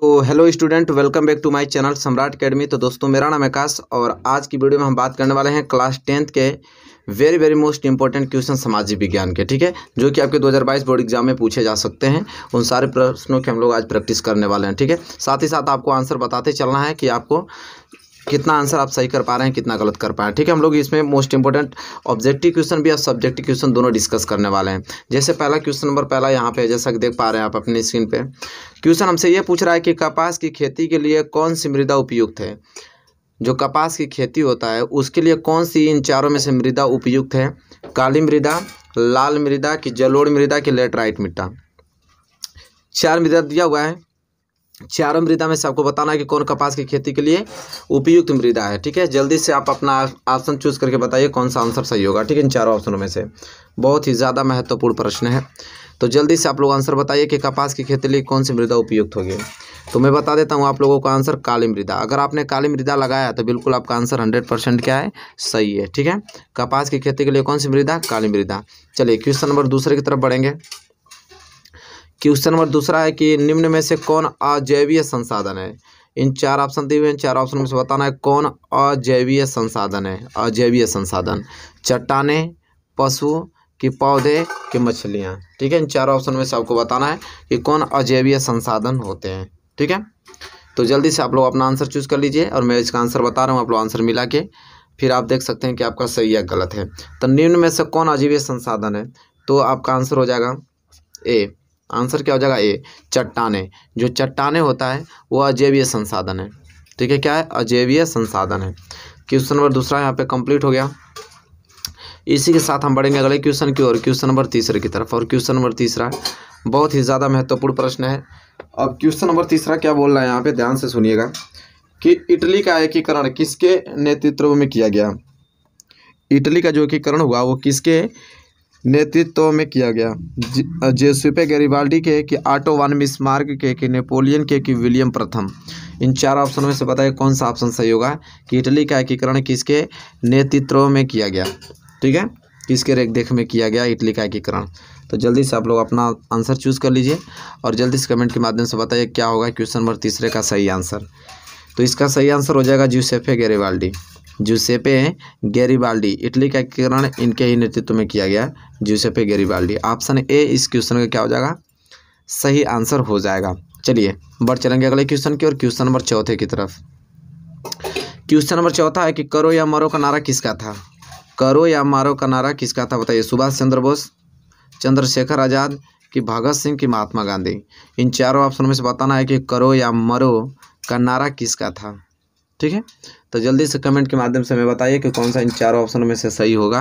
तो hello student welcome back to my channel Samrat academy तो दोस्तों मेरा नाम आकाश और आज की वीडियो में हम बात करने वाले हैं क्लास टेंथ के very very most important question सामाजिक विज्ञान के ठीक है जो कि आपके 2022 बोर्ड एग्जाम में पूछे जा सकते हैं उन सारे प्रश्नों के हम लोग आज प्रैक्टिस करने वाले हैं ठीक है साथ ही साथ आपको आंसर बताते चलना है कि आपको कितना आंसर आप सही कर पा रहे हैं कितना गलत कर पा रहे हैं ठीक है हम लोग इसमें मोस्ट इंपॉर्टेंट ऑब्जेक्टिव क्वेश्चन भी और सब्जेक्टिव क्वेश्चन दोनों डिस्कस करने वाले हैं जैसे पहला क्वेश्चन नंबर पहला यहाँ पे जैसा कि देख पा रहे हैं आप अपनी स्क्रीन पे क्वेश्चन हमसे ये पूछ रहा है कि कपास की खेती के लिए कौन सी मृदा उपयुक्त है जो कपास की खेती होता है उसके लिए कौन सी इन चारों में से मृदा उपयुक्त है काली मृदा लाल मृदा की जलोड़ मृदा की लेटराइट मृदा चार मृदा दिया हुआ है चारों मृदा में से आपको बताना है कि कौन कपास की खेती के लिए उपयुक्त मृदा है ठीक है जल्दी से आप अपना ऑप्शन चूज करके बताइए कौन सा आंसर सही होगा ठीक है इन चारों ऑप्शनों में से बहुत ही ज़्यादा महत्वपूर्ण प्रश्न है तो जल्दी से आप लोग आंसर बताइए कि कपास की खेती के लिए कौन सी मृदा उपयुक्त होगी तो मैं बता देता हूँ आप लोगों का आंसर काली मृदा अगर आपने काली मृदा लगाया तो बिल्कुल आपका आंसर हंड्रेड परसेंट क्या है सही है ठीक है कपास की खेती के लिए कौन सी मृदा काली मृदा चलिए क्वेश्चन नंबर दूसरे की तरफ बढ़ेंगे क्वेश्चन नंबर दूसरा है कि निम्न में से कौन अजैवीय संसाधन है इन चार ऑप्शन दिए हुए हैं चार ऑप्शन में से बताना है कौन अजैवीय संसाधन है अजैवीय संसाधन चट्टाने पशु कि पौधे कि मछलियाँ ठीक है इन चार ऑप्शन में से आपको बताना है कि कौन अजैवीय संसाधन होते हैं ठीक है तो जल्दी से आप लोग अपना आंसर चूज कर लीजिए और मैं इसका आंसर बता रहा हूँ आप लोग आंसर मिला के फिर आप देख सकते हैं कि आपका सही या गलत है तो निम्न में से कौन अजीवीय संसाधन है तो आपका आंसर हो जाएगा ए आंसर क्या हो जाएगा ए चट्टाने जो चट्टाने होता है वो अजैवीय संसाधन है ठीक है क्या है अजैवीय संसाधन है क्वेश्चन नंबर दूसरा यहाँ पे कंप्लीट हो गया इसी के साथ हम बढ़ेंगे अगले क्वेश्चन की ओर क्वेश्चन नंबर तीसरे की तरफ और क्वेश्चन नंबर तीसरा बहुत ही ज़्यादा महत्वपूर्ण प्रश्न है अब क्वेश्चन नंबर तीसरा क्या बोल रहा है यहाँ पे ध्यान से सुनिएगा कि इटली का एकीकरण किसके नेतृत्व में किया गया इटली का जो एकीकरण हुआ वो किसके नेतृत्व में किया गया जेसुपे गरीबाल्डी के कि आटो वन मार्ग के कि नेपोलियन के कि विलियम प्रथम इन चार ऑप्शनों में से बताइए कौन सा ऑप्शन सही होगा कि इटली का एकीकरण किसके नेतृत्व में किया गया ठीक है किसके रेख में किया गया इटली का एकीकरण तो जल्दी से आप लोग अपना आंसर चूज़ कर लीजिए और जल्दी से कमेंट के माध्यम से बताइए क्या होगा क्वेश्चन नंबर तीसरे का सही आंसर तो इसका सही आंसर हो जाएगा जूसेफे गेरेवाल्डी जूसेपे गेरीबाल्डी इटली का एकीकरण इनके ही नेतृत्व में किया गया जूसेपे गेरीबाल्डी ऑप्शन ए इस क्वेश्चन का क्या हो जाएगा सही आंसर हो जाएगा चलिए बढ़ चलेंगे अगले क्वेश्चन की और क्वेश्चन नंबर चौथे की तरफ क्वेश्चन नंबर चौथा है कि करो या मारो का नारा किसका था करो या मारो का नारा किसका था बताइए सुभाष चंद्र बोस चंद्रशेखर आज़ाद कि भगत सिंह की महात्मा गांधी इन चारों ऑप्शन में से बताना है कि करो या मरो का नारा किसका था ठीक है तो जल्दी से कमेंट के माध्यम से हमें बताइए कि कौन सा इन चारों ऑप्शनों में से सही होगा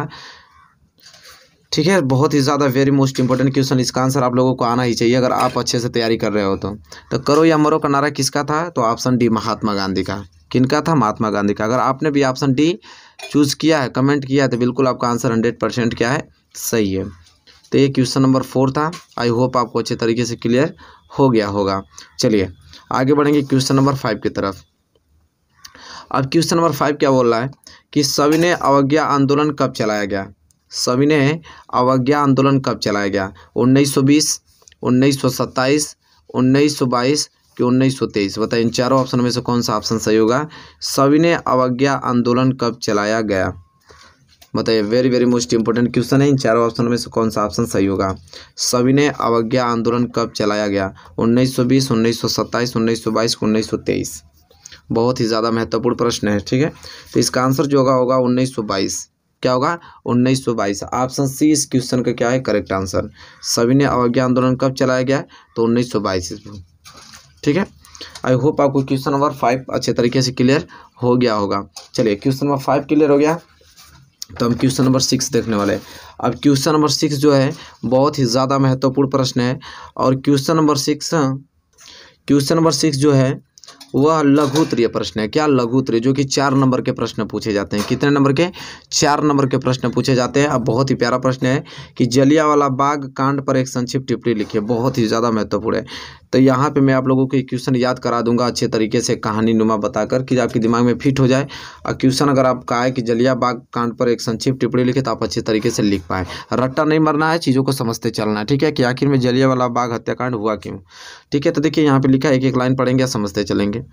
ठीक है बहुत ही ज़्यादा वेरी मोस्ट इंपॉर्टेंट क्वेश्चन इसका आंसर आप लोगों को आना ही चाहिए अगर आप अच्छे से तैयारी कर रहे हो तो तो करो या मरो का नारा किसका था तो ऑप्शन डी महात्मा गांधी का किनका था महात्मा गांधी का अगर आपने भी ऑप्शन डी चूज़ किया है कमेंट किया है तो बिल्कुल आपका आंसर हंड्रेड परसेंट क्या है सही है तो ये क्वेश्चन नंबर फोर था आई होप आपको अच्छे तरीके से क्लियर हो गया होगा चलिए आगे बढ़ेंगे क्वेश्चन नंबर फाइव की तरफ अब क्वेश्चन नंबर फाइव क्या बोल रहा है कि सविनय अवज्ञा आंदोलन कब चलाया गया सविनय अवज्ञा आंदोलन कब चलाया गया उन्नीस सौ बीस कि उन्नीस सौ तेईस बताइए इन चारों ऑप्शन में से कौन सा ऑप्शन सही होगा सविनय अवज्ञा आंदोलन कब चलाया गया बताइए very very most important question है इन चारों ऑप्शन में से कौन सा ऑप्शन सही होगा सविनय अवज्ञा आंदोलन कब चलाया गया उन्नीस उन्नीस उन्नीस सौ सौ सौ बीस सत्ताईस बाईस उन्नीस सौ तेईस बहुत ही ज़्यादा महत्वपूर्ण प्रश्न है ठीक है तो इसका आंसर जो होगा होगा उन्नीस सौ बाईस क्या होगा उन्नीस सौ बाईस ऑप्शन सी इस क्वेश्चन का क्या है करेक्ट आंसर सभी ने अवज्ञा आंदोलन कब चलाया गया तो उन्नीस सौ बाईस ठीक है आई होप आपको क्वेश्चन नंबर फाइव अच्छे तरीके से क्लियर हो गया होगा चलिए क्वेश्चन नंबर फाइव क्लियर हो गया तो हम क्वेश्चन नंबर सिक्स देखने वाले हैं अब क्वेश्चन नंबर सिक्स जो है बहुत ही ज़्यादा महत्वपूर्ण प्रश्न है और question number six question number six जो है वह उत्तरीय प्रश्न है क्या उत्तरीय जो कि चार नंबर के प्रश्न पूछे जाते हैं कितने नंबर के चार नंबर के प्रश्न पूछे जाते हैं अब बहुत ही प्यारा प्रश्न है कि जलिया वाला बाग कांड पर एक संक्षिप्त टिप्पणी लिखिए बहुत ही ज़्यादा महत्वपूर्ण है तो यहाँ पे मैं आप लोगों को क्वेश्चन याद करा दूंगा अच्छे तरीके से कहानी नुमा बताकर कि आपके दिमाग में फिट हो जाए और क्वेश्चन अगर आपका है कि जलिया बाग कांड पर एक संक्षिप्त टिप्पणी लिखे तो आप अच्छे तरीके से लिख पाए रट्टा नहीं मरना है चीज़ों को समझते चलना है ठीक है कि आखिर में जलिया वाला बाग हत्याकांड हुआ क्यों ठीक है तो देखिए यहाँ पर लिखा एक एक लाइन पढ़ेंगे समझते चलेंगे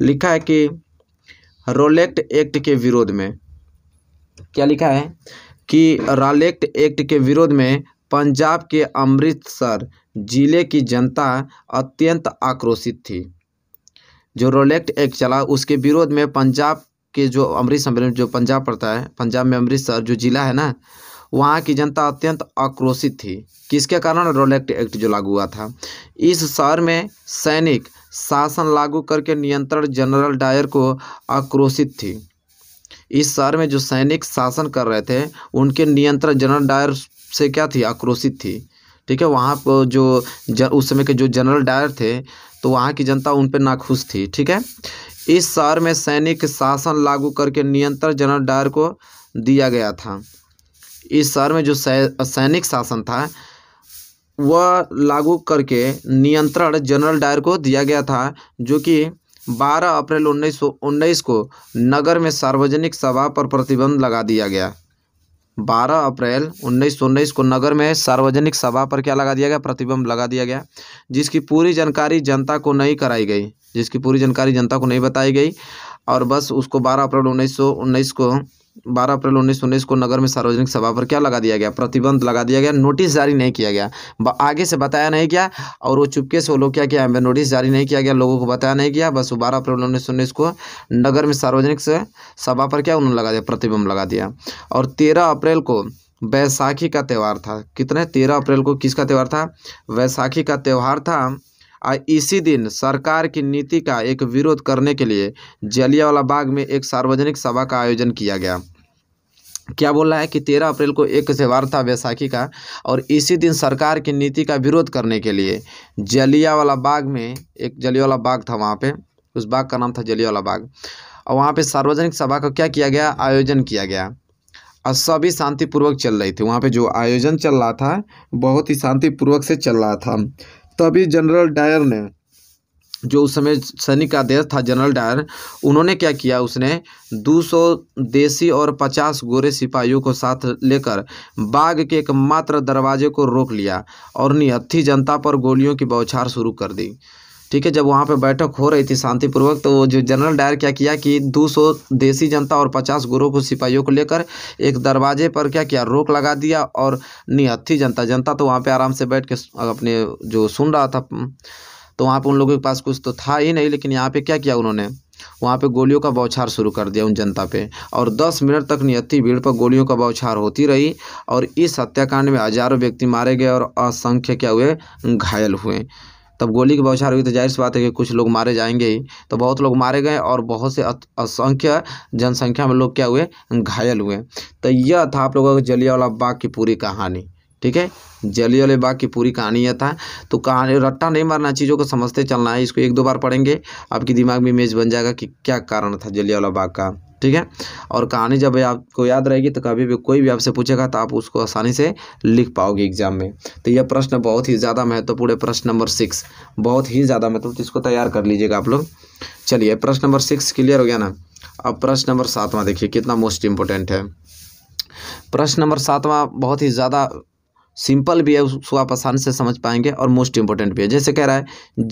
लिखा है कि रोलेक्ट एक्ट के विरोध में क्या लिखा है कि रालेक्ट एक्ट के विरोध में पंजाब के अमृतसर जिले की जनता अत्यंत आक्रोशित थी जो रोलेक्ट एक्ट चला उसके विरोध में पंजाब के जो अमृत सम्मेलन जो पंजाब पड़ता है पंजाब में अमृतसर जो जिला है ना वहाँ की जनता अत्यंत आक्रोशित थी किसके कारण रोलेक्ट एक्ट जो लागू हुआ था इस शहर में सैनिक शासन लागू करके नियंत्रण जनरल डायर को आक्रोशित थी इस शहर में जो सैनिक शासन कर रहे थे उनके नियंत्रण जनरल डायर से क्या थी आक्रोशित थी ठीक है वहाँ पर जो ज, उस समय के जो जनरल डायर थे तो वहाँ की जनता उन पर नाखुश थी ठीक है इस शहर में सैनिक शासन लागू करके नियंत्रण जनरल डायर को दिया गया था इस शहर में जो सैनिक शासन था वह लागू करके नियंत्रण जनरल डायर को दिया गया था जो कि बारह अप्रैल उन्नीस सौ उन्नीस को नगर में सार्वजनिक सभा पर प्रतिबंध लगा दिया गया बारह अप्रैल उन्नीस सौ उन्नीस को नगर में सार्वजनिक सभा पर क्या लगा दिया गया प्रतिबंध लगा दिया गया जिसकी पूरी जानकारी जनता को नहीं कराई गई जिसकी पूरी जानकारी जनता को नहीं बताई गई और बस उसको बारह अप्रैल उन्नीस सौ उन्नीस को बारह अप्रैल उन्नीस उन्नीस को नगर में सार्वजनिक सभा पर क्या लगा दिया गया प्रतिबंध लगा दिया गया नोटिस जारी नहीं किया गया आगे से बताया नहीं गया और वो चुपके से वो लोग क्या किया नोटिस जारी नहीं किया गया लोगों को बताया नहीं गया बस बारह अप्रैल उन्नीस उन्नीस को नगर में सार्वजनिक सभा पर क्या उन्होंने लगा दिया प्रतिबंध लगा दिया और तेरह अप्रैल को वैसाखी का त्यौहार था कितने तेरह अप्रैल को किसका त्यौहार था वैसाखी का त्यौहार था इसी दिन सरकार की नीति का एक विरोध करने के लिए जलियावाला बाग में एक सार्वजनिक सभा का आयोजन किया गया क्या बोल रहा है कि तेरह अप्रैल को एक त्यौहार था वैसाखी का और इसी दिन सरकार की नीति का विरोध करने के लिए जलियावाला बाग में एक जलियावाला बाग था वहाँ पे उस बाग का नाम था जलियावाला बाग और वहाँ पे सार्वजनिक सभा का क्या किया गया आयोजन किया गया और सभी शांतिपूर्वक चल रही थी वहाँ पे जो आयोजन चल रहा था बहुत ही शांतिपूर्वक से चल रहा था तभी जनरल डायर ने जो उस समय सैनिक का अध्यक्ष था जनरल डायर उन्होंने क्या किया उसने 200 देसी और 50 गोरे सिपाहियों को साथ लेकर बाग के एकमात्र दरवाजे को रोक लिया और निहत्थी जनता पर गोलियों की बौछार शुरू कर दी ठीक है जब वहाँ पे बैठक हो रही थी शांतिपूर्वक तो जो जनरल डायर क्या किया कि 200 देसी जनता और 50 गोरों को सिपाहियों को लेकर एक दरवाजे पर क्या किया रोक लगा दिया और निहत्थी जनता जनता तो वहाँ पे आराम से बैठ के अपने जो सुन रहा था हम्म, तो वहाँ पर उन लोगों के पास कुछ तो था ही नहीं लेकिन यहाँ पर क्या किया उन्होंने वहाँ पर गोलियों का बौछार शुरू कर दिया उन जनता पे और दस मिनट तक निहत्थी भीड़ पर गोलियों का बौछार होती रही और इस हत्याकांड में हजारों व्यक्ति मारे गए और असंख्य क्या हुए घायल हुए तब गोली की बौछार हुई तो जाहिर सी बात है कि कुछ लोग मारे जाएंगे ही तो बहुत लोग मारे गए और बहुत से असंख्य जनसंख्या में लोग क्या हुए घायल हुए तो यह था आप लोगों का जलियावाला बाग की पूरी कहानी ठीक है जलियावाले बाग की पूरी कहानी यह था तो कहानी रट्टा नहीं मारना चीज़ों को समझते चलना है इसको एक दो बार पढ़ेंगे आपके दिमाग में इमेज बन जाएगा कि क्या कारण था जलियावाला बाग का ठीक है और कहानी जब आपको याद रहेगी तो कभी भी कोई भी आपसे पूछेगा तो आप उसको आसानी से लिख पाओगे एग्जाम में तो यह प्रश्न बहुत ही ज़्यादा महत्वपूर्ण है प्रश्न नंबर सिक्स बहुत ही ज़्यादा महत्वपूर्ण मतलब तो इसको तैयार कर लीजिएगा आप लोग चलिए प्रश्न नंबर सिक्स क्लियर हो गया ना अब प्रश्न नंबर सातवां देखिए कितना मोस्ट इम्पोर्टेंट है प्रश्न नंबर सातवां बहुत ही ज़्यादा सिंपल भी है उसको आप आसानी से समझ पाएंगे और मोस्ट इंपॉर्टेंट भी है जैसे कह रहा है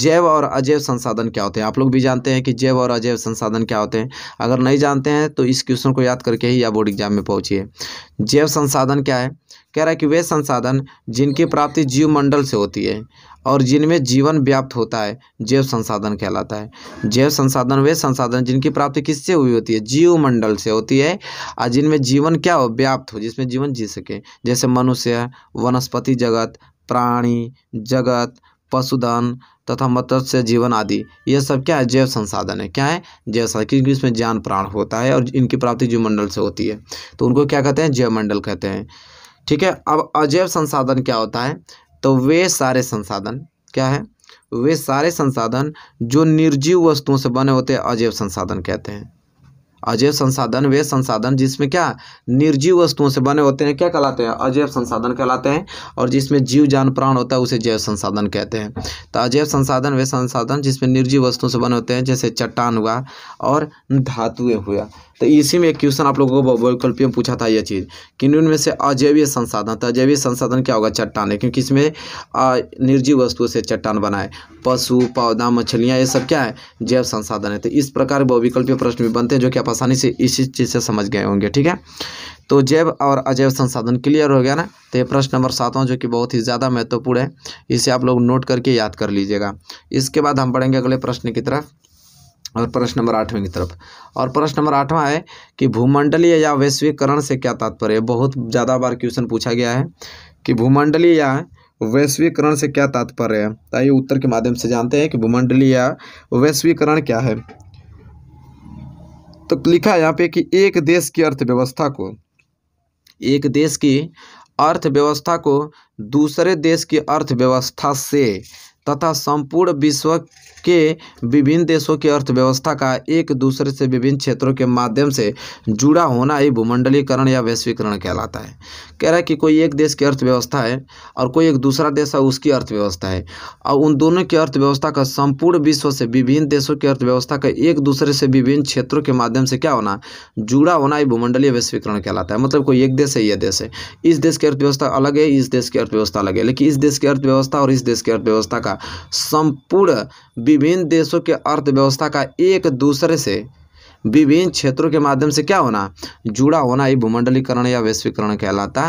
जैव और अजैव संसाधन क्या होते हैं आप लोग भी जानते हैं कि जैव और अजैव संसाधन क्या होते हैं अगर नहीं जानते हैं तो इस क्वेश्चन को याद करके ही या बोर्ड एग्जाम में पहुंचिए जैव संसाधन क्या है कह रहा है कि वे संसाधन जिनकी प्राप्ति जीव मंडल से होती है और जिनमें जीवन व्याप्त होता है जैव संसाधन कहलाता है जैव संसाधन वे संसाधन जिनकी प्राप्ति किससे हुई होती है जीव मंडल से होती है और जिनमें जीवन क्या हो व्याप्त हो जिसमें जीवन जी सके जैसे मनुष्य वनस्पति जगत प्राणी जगत पशुधन तथा मत्स्य जीवन आदि ये सब क्या है जैव संसाधन है क्या है जैव संसाधन क्योंकि इसमें ज्ञान प्राण होता है और इनकी प्राप्ति जीव मंडल से होती है तो उनको क्या कहते हैं जैव मंडल कहते हैं ठीक है अब अजैव संसाधन क्या होता है तो वे सारे संसाधन क्या है वे सारे संसाधन जो निर्जीव वस्तुओं से बने होते हैं अजैव संसाधन कहते हैं अजैव संसाधन वे संसाधन जिसमें क्या निर्जीव वस्तुओं से बने होते हैं क्या कहलाते हैं अजैव संसाधन कहलाते हैं और जिसमें जीव जान प्राण होता है उसे जैव संसाधन कहते हैं तो अजैव संसाधन वे संसाधन जिसमें निर्जीव वस्तुओं से बने होते हैं जैसे चट्टान हुआ और धातुएं हुआ तो इसी में एक क्वेश्चन आप लोगों को बहुविकल्पी में पूछा था यह चीज़ कि उनमें से अजैवीय संसाधन तो अजैवीय संसाधन क्या होगा चट्टान है क्योंकि इसमें निर्जीव वस्तुओं से चट्टान बनाए पशु पौधा मछलियाँ ये सब क्या है जैव संसाधन है तो इस प्रकार बहुविकल्पीय प्रश्न भी बनते हैं जो कि आप आसानी से इसी चीज़ से समझ गए होंगे ठीक है तो जैव और अजैव संसाधन क्लियर हो गया ना तो ये प्रश्न नंबर सातवां जो कि बहुत ही ज़्यादा महत्वपूर्ण है इसे आप लोग नोट करके याद कर लीजिएगा इसके बाद हम पढ़ेंगे अगले प्रश्न की तरफ और प्रश्न नंबर आठवें की तरफ और प्रश्न नंबर आठवां है कि भूमंडलीय या वैश्वीकरण से क्या तात्पर्य बहुत ज़्यादा बार क्वेश्चन पूछा गया है कि भूमंडलीय या वैश्वीकरण से क्या तात्पर्य है तो आइए उत्तर के माध्यम से जानते हैं कि भूमंडलीय या वैश्वीकरण क्या है तो लिखा है यहाँ पे कि एक देश की अर्थव्यवस्था को एक देश की अर्थव्यवस्था को दूसरे देश की अर्थव्यवस्था से तथा संपूर्ण विश्व के विभिन्न देशों की अर्थव्यवस्था का एक दूसरे से विभिन्न क्षेत्रों के माध्यम से जुड़ा होना ही भूमंडलीकरण या वैश्वीकरण कहलाता है कह रहा है कि कोई एक देश की अर्थव्यवस्था है और कोई एक दूसरा देश है उसकी अर्थव्यवस्था है और उन दोनों की अर्थव्यवस्था का संपूर्ण विश्व से विभिन्न देशों की अर्थव्यवस्था का एक दूसरे से विभिन्न क्षेत्रों के माध्यम से क्या होना जुड़ा होना ही भूमंडलीय वैश्वीकरण कहलाता है मतलब कोई एक देश है यह देश है इस देश की अर्थव्यवस्था अलग है इस देश की अर्थव्यवस्था अलग है लेकिन इस देश की अर्थव्यवस्था और इस देश की अर्थव्यवस्था का संपूर्ण विभिन्न देशों के अर्थव्यवस्था का एक दूसरे से विभिन्न क्षेत्रों के माध्यम से क्या होना जुड़ा होना ही भूमंडलीकरण या वैश्वीकरण कहलाता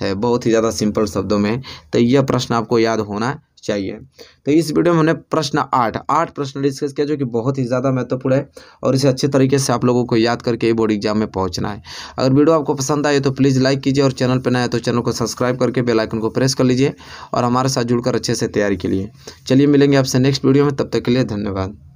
है बहुत ही ज़्यादा सिंपल शब्दों में तो यह प्रश्न आपको याद होना चाहिए तो इस वीडियो में हमने प्रश्न आठ आठ प्रश्न डिस्कस किया जो कि बहुत ही ज़्यादा महत्वपूर्ण है और इसे अच्छे तरीके से आप लोगों को याद करके बोर्ड एग्जाम में पहुंचना है अगर वीडियो आपको पसंद आए तो प्लीज़ लाइक कीजिए और चैनल पर नए तो चैनल को सब्सक्राइब करके बेलाइकन को प्रेस कर लीजिए और हमारे साथ जुड़कर अच्छे से तैयारी के लिए चलिए मिलेंगे आपसे नेक्स्ट वीडियो में तब तक के लिए धन्यवाद